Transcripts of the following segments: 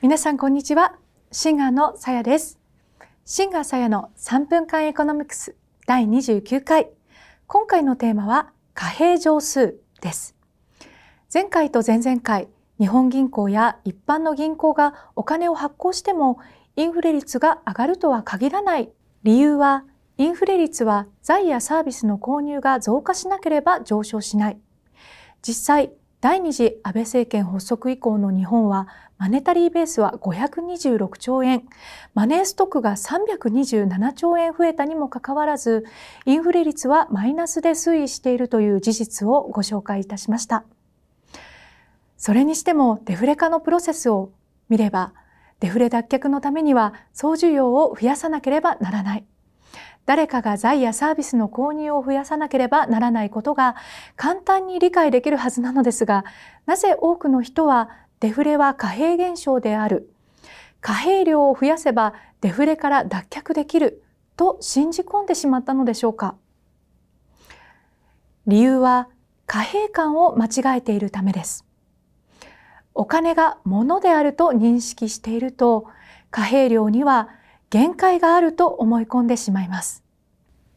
皆さんこんにちはシンガーのさやですシンガーさやの3分間エコノミクス第29回今回のテーマは貨幣乗数です前回と前々回日本銀行や一般の銀行がお金を発行してもインフレ率が上がるとは限らない理由はインフレ率は財やサービスの購入が増加しなければ上昇しない実際第二次安倍政権発足以降の日本はマネタリーベースは526兆円マネーストックが327兆円増えたにもかかわらずインフレ率はマイナスで推移しているという事実をご紹介いたしましたそれにしてもデフレ化のプロセスを見ればデフレ脱却のためには総需要を増やさなければならない誰かが財やサービスの購入を増やさなければならないことが簡単に理解できるはずなのですが、なぜ多くの人はデフレは貨幣現象である、貨幣量を増やせばデフレから脱却できると信じ込んでしまったのでしょうか。理由は貨幣感を間違えているためです。お金が物であると認識していると貨幣量には限界があると思い込んでしまいます。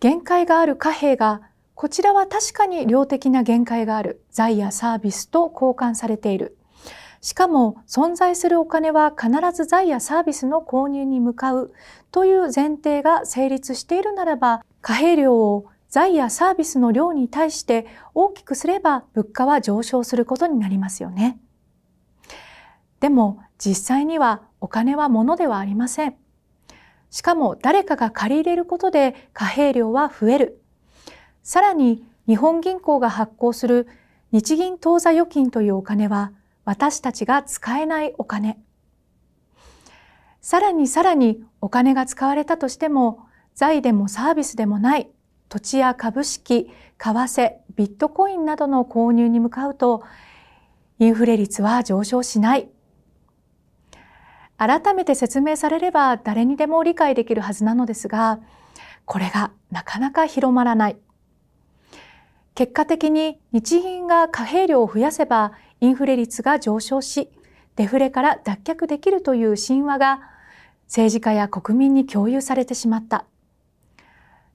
限界がある貨幣が、こちらは確かに量的な限界がある財やサービスと交換されている。しかも存在するお金は必ず財やサービスの購入に向かうという前提が成立しているならば、貨幣量を財やサービスの量に対して大きくすれば物価は上昇することになりますよね。でも実際にはお金は物ではありません。しかも誰かが借り入れることで貨幣量は増える。さらに日本銀行が発行する日銀当座預金というお金は私たちが使えないお金。さらにさらにお金が使われたとしても財でもサービスでもない土地や株式、為替、ビットコインなどの購入に向かうとインフレ率は上昇しない改めて説明されれば誰にでも理解できるはずなのですがこれがなかなか広まらない結果的に日銀が貨幣量を増やせばインフレ率が上昇しデフレから脱却できるという神話が政治家や国民に共有されてしまった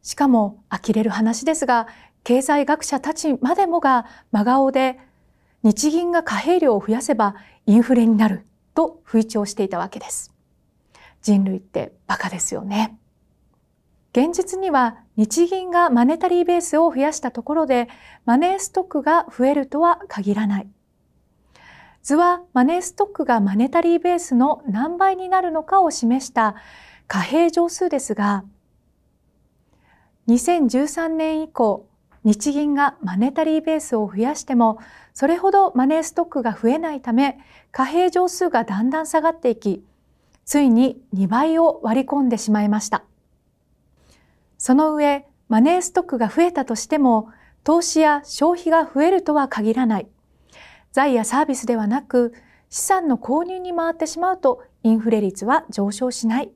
しかも呆れる話ですが経済学者たちまでもが真顔で日銀が貨幣量を増やせばインフレになると吹聴していたわけです。人類ってバカですよね。現実には日銀がマネタリーベースを増やしたところでマネーストックが増えるとは限らない。図はマネーストックがマネタリーベースの何倍になるのかを示した貨幣乗数ですが2013年以降日銀がマネタリーベースを増やしてもそれほどマネーストックが増えないため貨幣乗数がだんだん下がっていきついに2倍を割り込んでしまいましたその上マネーストックが増えたとしても投資や消費が増えるとは限らない財やサービスではなく資産の購入に回ってしまうとインフレ率は上昇しない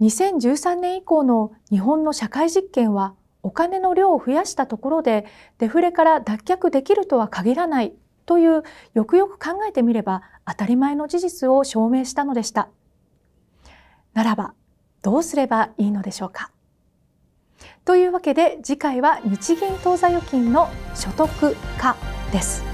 2013年以降の日本の社会実験はお金の量を増やしたところでデフレから脱却できるとは限らないというよくよく考えてみれば当たり前の事実を証明したのでした。ならばどうすればいいのでしょうか。というわけで次回は日銀当座預金の所得化です。